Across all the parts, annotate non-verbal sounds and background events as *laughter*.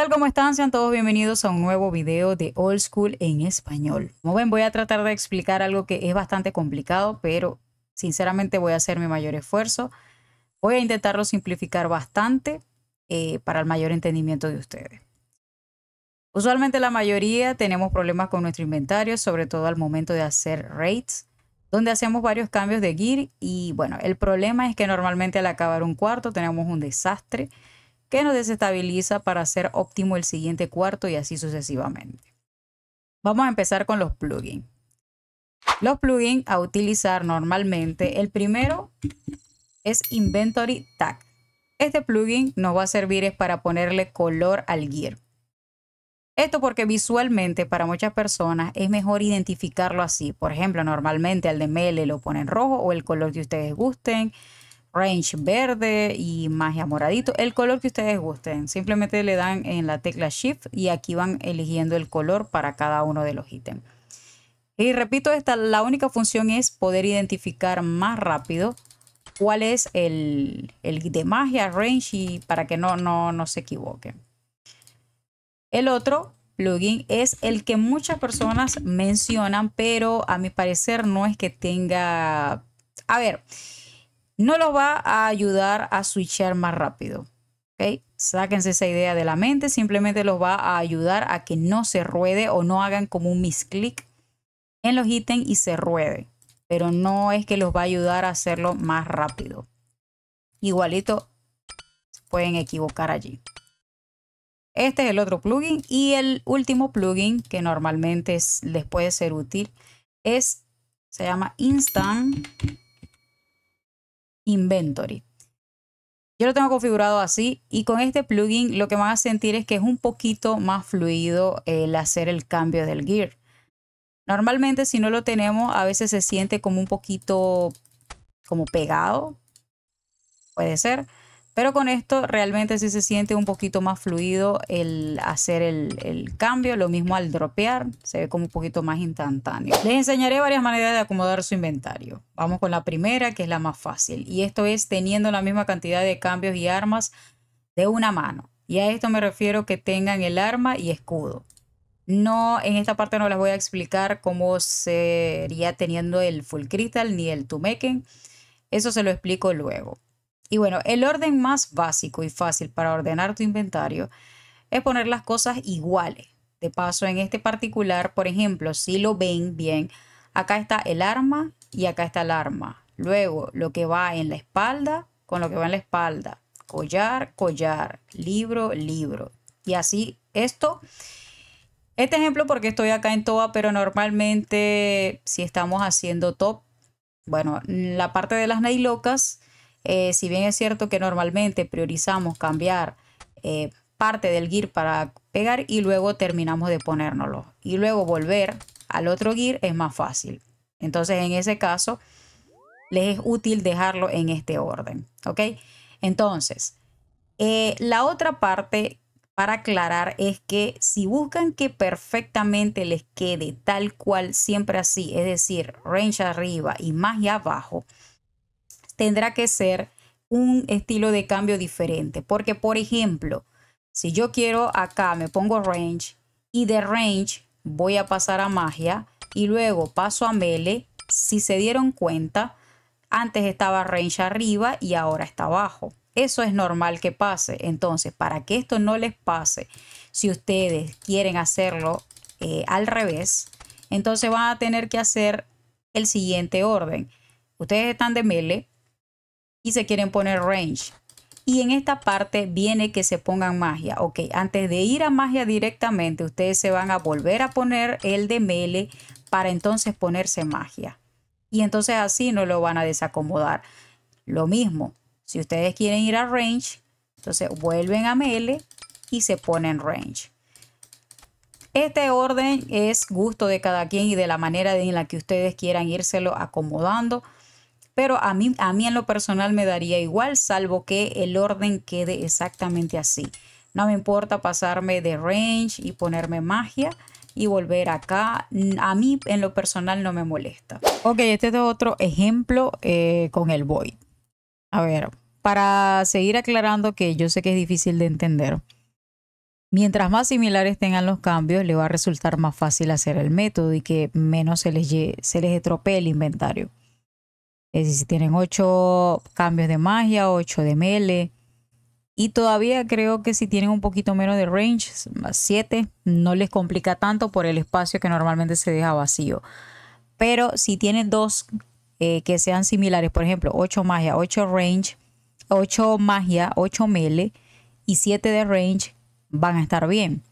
tal? ¿Cómo están? Sean todos bienvenidos a un nuevo video de Old School en español. Como ven, voy a tratar de explicar algo que es bastante complicado, pero sinceramente voy a hacer mi mayor esfuerzo. Voy a intentarlo simplificar bastante eh, para el mayor entendimiento de ustedes. Usualmente la mayoría tenemos problemas con nuestro inventario, sobre todo al momento de hacer raids, donde hacemos varios cambios de gear y bueno, el problema es que normalmente al acabar un cuarto tenemos un desastre que nos desestabiliza para hacer óptimo el siguiente cuarto y así sucesivamente. Vamos a empezar con los plugins. Los plugins a utilizar normalmente, el primero es Inventory Tag. Este plugin nos va a servir es para ponerle color al gear. Esto porque visualmente para muchas personas es mejor identificarlo así. Por ejemplo, normalmente al de Mele lo ponen rojo o el color que ustedes gusten range verde y magia moradito, el color que ustedes gusten. Simplemente le dan en la tecla Shift y aquí van eligiendo el color para cada uno de los ítems. Y repito, esta, la única función es poder identificar más rápido cuál es el, de magia, range y para que no, no, no se equivoque. El otro plugin es el que muchas personas mencionan, pero a mi parecer no es que tenga... A ver, no los va a ayudar a switchar más rápido. ¿okay? Sáquense esa idea de la mente, simplemente los va a ayudar a que no se ruede o no hagan como un misclick en los ítems y se ruede. Pero no es que los va a ayudar a hacerlo más rápido. Igualito pueden equivocar allí. Este es el otro plugin y el último plugin que normalmente les puede ser útil es, se llama Instant Inventory. Yo lo tengo configurado así y con este plugin lo que van a sentir es que es un poquito más fluido el hacer el cambio del gear. Normalmente si no lo tenemos a veces se siente como un poquito como pegado. Puede ser. Pero con esto realmente sí se siente un poquito más fluido el hacer el, cambio. Lo mismo al dropear, se ve como un poquito más instantáneo. Les enseñaré varias maneras de acomodar su inventario. Vamos con la primera, que es la más fácil. Y esto es teniendo la misma cantidad de cambios y armas de una mano. Y a esto me refiero que tengan el arma y escudo. No, en esta parte no les voy a explicar cómo sería teniendo el Full Crystal ni el Tumeken. Eso se lo explico luego. Y bueno, el orden más básico y fácil para ordenar tu inventario es poner las cosas iguales. De paso, en este particular, por ejemplo, si lo ven bien, acá está el arma y acá está el arma. Luego, lo que va en la espalda con lo que va en la espalda. Collar, collar, libro, libro. Y así esto. Este ejemplo porque estoy acá en TOA, pero normalmente si estamos haciendo top, bueno, la parte de las nailocas eh, si bien es cierto que normalmente priorizamos cambiar eh, parte del gear para pegar y luego terminamos de ponérnoslo y luego volver al otro gear es más fácil. Entonces en ese caso les es útil dejarlo en este orden, ¿ok? Entonces, eh, la otra parte para aclarar es que si buscan que perfectamente les quede tal cual siempre así, es decir, range arriba y y abajo, tendrá que ser un estilo de cambio diferente. Porque, por ejemplo, si yo quiero acá, me pongo range y de range voy a pasar a magia y luego paso a mele Si se dieron cuenta, antes estaba range arriba y ahora está abajo. Eso es normal que pase. Entonces, para que esto no les pase, si ustedes quieren hacerlo eh, al revés, entonces van a tener que hacer el siguiente orden. Ustedes están de mele y se quieren poner range. Y en esta parte viene que se pongan magia. Ok, antes de ir a magia directamente, ustedes se van a volver a poner el de mele para entonces ponerse magia. Y entonces así no lo van a desacomodar. Lo mismo, si ustedes quieren ir a range, entonces vuelven a mele y se ponen range. Este orden es gusto de cada quien y de la manera en la que ustedes quieran írselo acomodando pero a mí, a mí en lo personal me daría igual, salvo que el orden quede exactamente así. No me importa pasarme de range y ponerme magia y volver acá. A mí en lo personal no me molesta. Ok, este es otro ejemplo eh, con el void. A ver, para seguir aclarando que yo sé que es difícil de entender. Mientras más similares tengan los cambios, le va a resultar más fácil hacer el método y que menos se les, se les estropee el inventario. Es decir, si tienen 8 cambios de magia, 8 de mele. Y todavía creo que si tienen un poquito menos de range, 7, no les complica tanto por el espacio que normalmente se deja vacío. Pero si tienen dos eh, que sean similares, por ejemplo, 8 magia, 8 range, 8 magia, 8 mele y 7 de range, van a estar bien.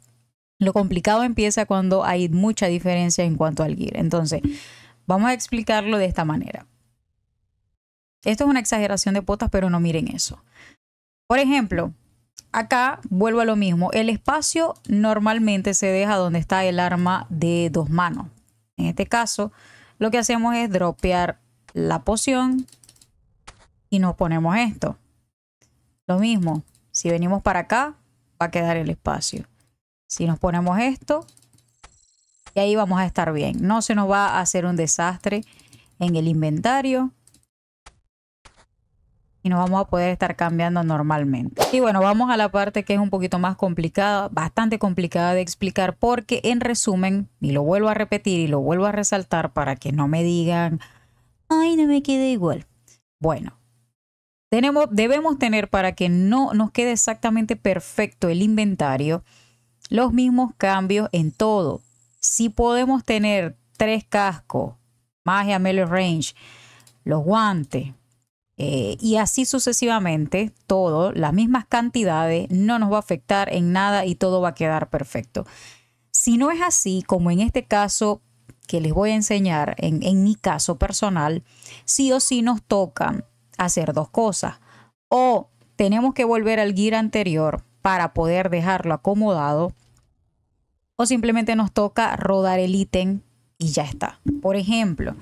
Lo complicado empieza cuando hay mucha diferencia en cuanto al gear. Entonces, vamos a explicarlo de esta manera. Esto es una exageración de potas, pero no miren eso. Por ejemplo, acá vuelvo a lo mismo. El espacio normalmente se deja donde está el arma de dos manos. En este caso, lo que hacemos es dropear la poción y nos ponemos esto. Lo mismo, si venimos para acá, va a quedar el espacio. Si nos ponemos esto, y ahí vamos a estar bien. No se nos va a hacer un desastre en el inventario y nos vamos a poder estar cambiando normalmente. Y bueno, vamos a la parte que es un poquito más complicada, bastante complicada de explicar porque en resumen, y lo vuelvo a repetir y lo vuelvo a resaltar para que no me digan, ay, no me queda igual. Bueno, tenemos, debemos tener para que no nos quede exactamente perfecto el inventario los mismos cambios en todo. Si podemos tener tres cascos, a melee range, los guantes, eh, y así sucesivamente, todo, las mismas cantidades, no nos va a afectar en nada y todo va a quedar perfecto. Si no es así, como en este caso que les voy a enseñar, en, mi caso personal, sí o sí nos toca hacer dos cosas. O tenemos que volver al gear anterior para poder dejarlo acomodado, o simplemente nos toca rodar el ítem y ya está. Por ejemplo,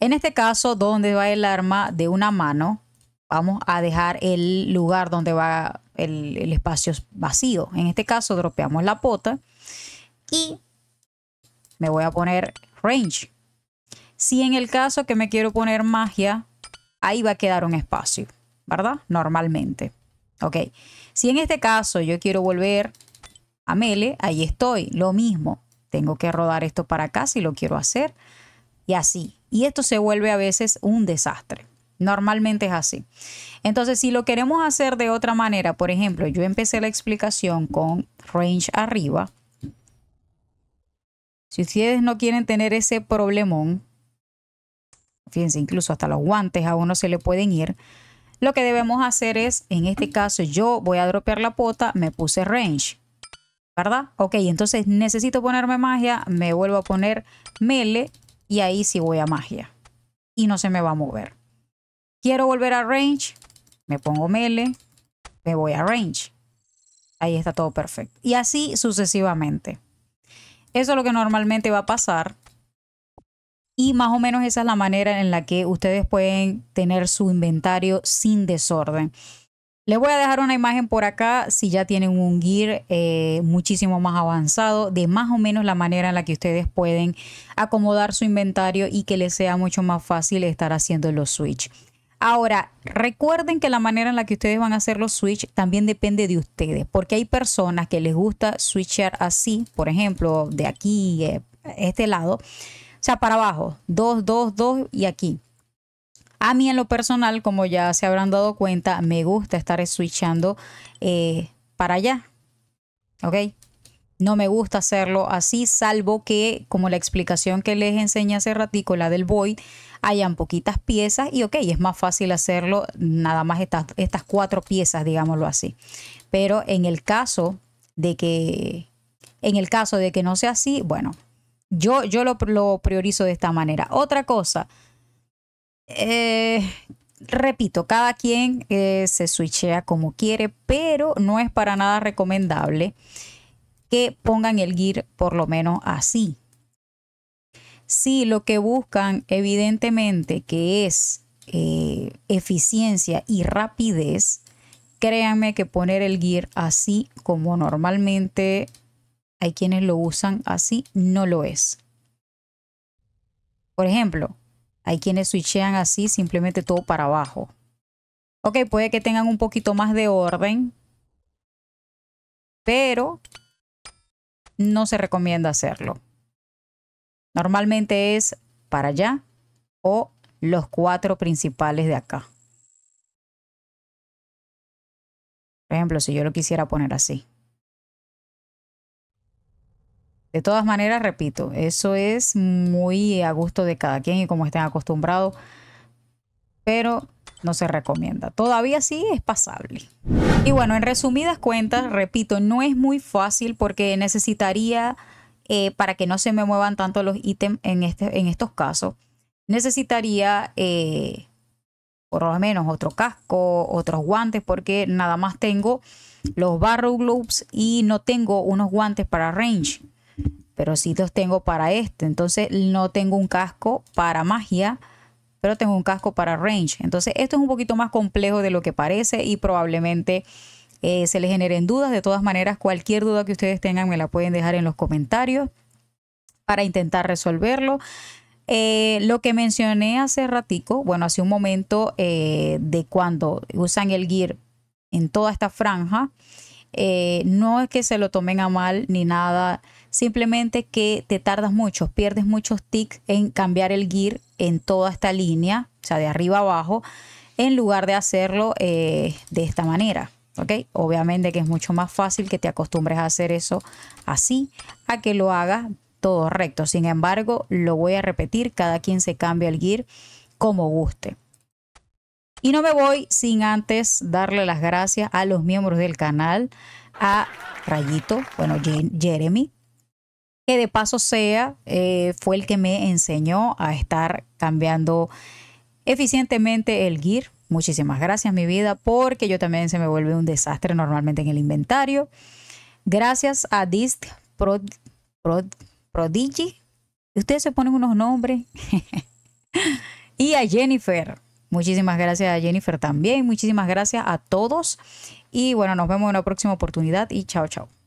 en este caso, donde va el arma de una mano, vamos a dejar el lugar donde va el, espacio vacío. En este caso, dropeamos la pota y me voy a poner range. Si en el caso que me quiero poner magia, ahí va a quedar un espacio, ¿verdad? Normalmente. Ok. Si en este caso yo quiero volver a Mele, ahí estoy, lo mismo. Tengo que rodar esto para acá si lo quiero hacer. Y así y esto se vuelve a veces un desastre. Normalmente es así. Entonces, si lo queremos hacer de otra manera, por ejemplo, yo empecé la explicación con range arriba. Si ustedes no quieren tener ese problemón, fíjense, incluso hasta los guantes a uno se le pueden ir. Lo que debemos hacer es, en este caso, yo voy a dropear la pota, me puse range. ¿Verdad? Ok, entonces necesito ponerme magia, me vuelvo a poner mele y ahí sí voy a magia. Y no se me va a mover. Quiero volver a range. Me pongo mele Me voy a range. Ahí está todo perfecto. Y así sucesivamente. Eso es lo que normalmente va a pasar. Y más o menos esa es la manera en la que ustedes pueden tener su inventario sin desorden. Les voy a dejar una imagen por acá si ya tienen un gear eh, muchísimo más avanzado, de más o menos la manera en la que ustedes pueden acomodar su inventario y que les sea mucho más fácil estar haciendo los switch. Ahora, recuerden que la manera en la que ustedes van a hacer los switch también depende de ustedes, porque hay personas que les gusta switchar así, por ejemplo, de aquí, eh, este lado, o sea, para abajo, 2, 2, 2 y aquí. A mí en lo personal, como ya se habrán dado cuenta, me gusta estar switchando eh, para allá. ¿Ok? No me gusta hacerlo así, salvo que, como la explicación que les enseñé hace ratico, la del void, hayan poquitas piezas y ok, es más fácil hacerlo nada más estas, cuatro piezas, digámoslo así. Pero en el caso de que, en el caso de que no sea así, bueno, yo, yo lo priorizo de esta manera. Otra cosa, eh, repito, cada quien eh, se switchea como quiere, pero no es para nada recomendable que pongan el gear por lo menos así. Si lo que buscan evidentemente que es eh, eficiencia y rapidez, créanme que poner el gear así como normalmente hay quienes lo usan así, no lo es. Por ejemplo, hay quienes switchean así, simplemente todo para abajo. Ok, puede que tengan un poquito más de orden, pero no se recomienda hacerlo. Normalmente es para allá o los cuatro principales de acá. Por ejemplo, si yo lo quisiera poner así. De todas maneras, repito, eso es muy a gusto de cada quien y como estén acostumbrados, pero no se recomienda. Todavía sí es pasable. Y bueno, en resumidas cuentas, repito, no es muy fácil porque necesitaría, eh, para que no se me muevan tanto los ítems este, en, estos casos, necesitaría eh, por lo menos otro casco, otros guantes, porque nada más tengo los barrow gloves y no tengo unos guantes para range pero si los tengo para este Entonces no tengo un casco para magia, pero tengo un casco para range. Entonces esto es un poquito más complejo de lo que parece y probablemente eh, se le generen dudas. De todas maneras, cualquier duda que ustedes tengan me la pueden dejar en los comentarios para intentar resolverlo. Eh, lo que mencioné hace ratico, bueno, hace un momento eh, de cuando usan el gear en toda esta franja, eh, no es que se lo tomen a mal ni nada, simplemente que te tardas mucho, pierdes muchos tics en cambiar el gear en toda esta línea, o sea, de arriba abajo, en lugar de hacerlo eh, de esta manera. Obviamente que es mucho más fácil que te acostumbres a hacer eso así, a que lo hagas todo recto. Sin embargo, lo voy a repetir, cada quien se cambia el gear como guste. Y no me voy sin antes darle las gracias a los miembros del canal, a Rayito, bueno, Jeremy, que de paso sea, eh, fue el que me enseñó a estar cambiando eficientemente el gear. Muchísimas gracias, mi vida, porque yo también se me vuelve un desastre normalmente en el inventario. Gracias a Dist Pro, Prodigy. Ustedes se ponen unos nombres. *laughs* y a Jennifer, Muchísimas gracias a Jennifer también. Muchísimas gracias a todos. Y bueno, nos vemos en una próxima oportunidad y chao, chao.